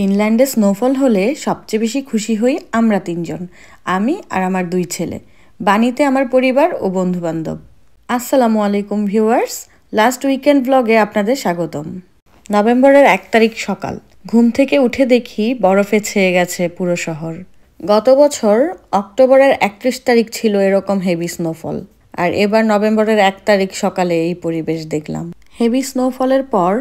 ফিনল্যান্ডে snowfall হলে সবচেয়ে বেশি খুশি হই আমরা তিনজন আমি আর আমার দুই ছেলে বাণীতে আমার পরিবার ও বন্ধুবান্ধব আসসালামু আলাইকুম ভিউয়ার্স লাস্ট উইকেন্ড ব্লগে আপনাদের স্বাগতম নভেম্বরের এক তারিখ সকাল ঘুম থেকে উঠে দেখি বরফে ছেয়ে গেছে পুরো শহর গত বছর অক্টোবরের একত্রিশ তারিখ ছিল এরকম হেভি স্নোফল আর এবার নভেম্বরের এক তারিখ সকালে এই পরিবেশ দেখলাম হেভি স্নোফলের পর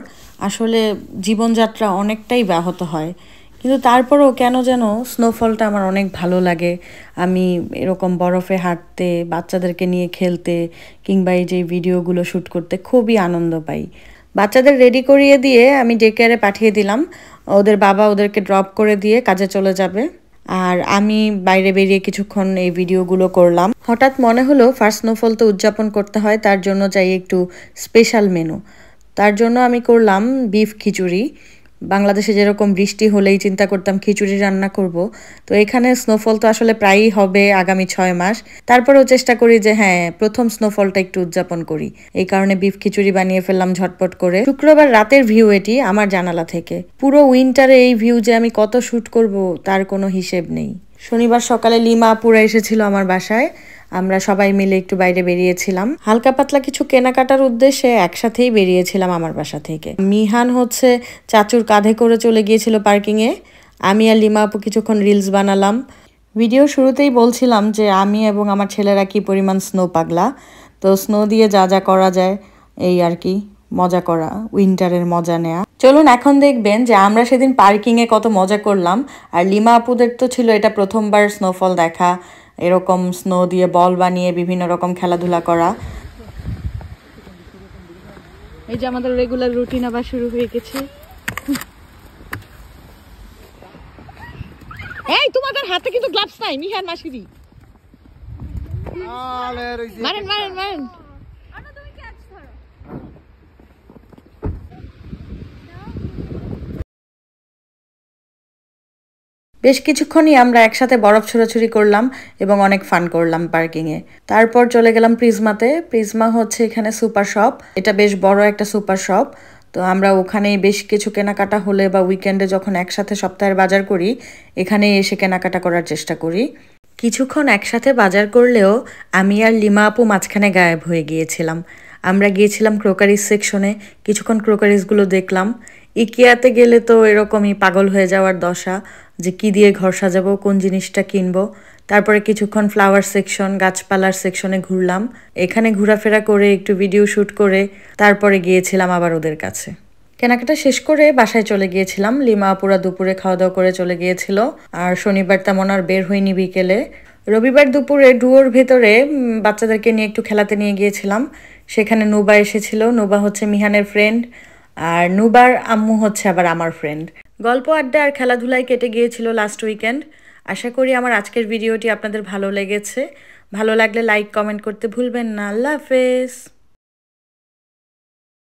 আসলে জীবনযাত্রা অনেকটাই ব্যাহত হয় কিন্তু তারপরেও কেন যেন স্নোফলটা আমার অনেক ভালো লাগে আমি এরকম বরফে হাঁটতে বাচ্চাদেরকে নিয়ে খেলতে কিংবা এই যে ভিডিওগুলো শ্যুট করতে খুবই আনন্দ পাই বাচ্চাদের রেডি করিয়ে দিয়ে আমি ডে কেয়ারে পাঠিয়ে দিলাম ওদের বাবা ওদেরকে ড্রপ করে দিয়ে কাজে চলে যাবে আর আমি বাইরে বেরিয়ে কিছুক্ষণ এই ভিডিওগুলো করলাম হঠাৎ মনে হলো ফার্স্ট স্নোফল তো উদযাপন করতে হয় তার জন্য চাই একটু স্পেশাল মেনু তার জন্য আমি করলাম বিফ খিচুড়ি বাংলাদেশে যেরকম বৃষ্টি হলেই চিন্তা করতাম খিচুড়ি রান্না করব তো এখানে স্নোফল তো আসলে প্রায়ই হবে আগামী ছয় মাস তারপরেও চেষ্টা করি যে হ্যাঁ প্রথম স্নোফলটা একটু উদযাপন করি এই কারণে বিফ খিচুড়ি বানিয়ে ফেললাম ঝটপট করে শুক্রবার রাতের ভিউ এটি আমার জানালা থেকে পুরো উইন্টারে এই ভিউ যে আমি কত শ্যুট করব তার কোনো হিসেব নেই শনিবার সকালে লিমা পুরা এসেছিল আমার বাসায় আমরা সবাই মিলে একটু বাইরে বেরিয়েছিলাম হালকা পাতলা কিছু কেনাকাটার উদ্দেশ্যে একসাথেই বেরিয়েছিলাম আমার বাসা থেকে মিহান হচ্ছে চাচুর কাঁধে করে চলে গিয়েছিল পার্কিংয়ে আমি আর লিমা আপু কিছুক্ষণ রিলস বানালাম ভিডিও শুরুতেই বলছিলাম যে আমি এবং আমার ছেলেরা কি পরিমাণ স্নো পাগলা তো স্নো দিয়ে যা যা করা যায় এই আর কি মজা করা উইন্টারের মজা নেয়া চলুন এখন দেখবেন যে আমরা সেদিন পার্কিংয়ে কত মজা করলাম আর লিমা আপুদের তো ছিল এটা প্রথমবার স্নোফল দেখা এরকম স্নো দিয়ে বল বানিয়ে বিভিন্ন রকম খেলাধুলা করা এই যে আমাদের রেগুলার রুটিন আবার শুরু হয়ে গেছে এই তোমাদের হাতে কিন্তু গ্লাভস নাই মিহান মাসিদি মারেন মারেন মারেন বেশ কিছুক্ষণই আমরা একসাথে বরফ ছোড়াছুরি করলাম এবং অনেক ফান করলাম পার্কিংয়ে তারপর চলে গেলাম প্রিজমাতে প্রিজমা হচ্ছে এখানে সুপার শপ এটা বেশ বড় একটা সুপার শপ তো আমরা ওখানে বেশ কিছু কেনাকাটা হলে বা উইকেন্ডে যখন একসাথে সপ্তাহের বাজার করি এখানে এসে কেনাকাটা করার চেষ্টা করি কিছুক্ষণ একসাথে বাজার করলেও আমি আর লিমা আপু মাঝখানে গায়েব হয়ে গিয়েছিলাম আমরা গিয়েছিলাম ক্রোকারিজ সেকশনে কিছুক্ষণ ক্রোকারিজগুলো দেখলাম ইকিয়াতে গেলে তো এরকমই পাগল হয়ে যাওয়ার দশা যে কি দিয়ে ঘর সাজাবো কোন জিনিসটা কিনবো তারপরে কিছুক্ষণ ফ্লাওয়ার সেকশন গাছপালার সেকশনে ঘুরলাম এখানে ঘোরাফেরা করে একটু ভিডিও শ্যুট করে তারপরে গিয়েছিলাম আবার ওদের কাছে কেনাকাটা শেষ করে বাসায় চলে গিয়েছিলাম লিমা পুরা দুপুরে খাওয়া দাওয়া করে চলে গিয়েছিল আর শনিবার তেমন আর বের হইনি বিকেলে রবিবার দুপুরে ডুয়োর ভেতরে বাচ্চাদেরকে নিয়ে একটু খেলাতে নিয়ে গিয়েছিলাম সেখানে নুবা এসেছিল নুবা হচ্ছে মিহানের ফ্রেন্ড আর নুবার আম্মু হচ্ছে আবার আমার ফ্রেন্ড গল্প আড্ডা আর খেলাধুলায় কেটে গিয়েছিল লাস্ট উইকেন্ড আশা করি আমার আজকের ভিডিওটি আপনাদের ভালো লেগেছে ভালো লাগলে লাইক কমেন্ট করতে ভুলবেন না আল্লাহ হাফেজ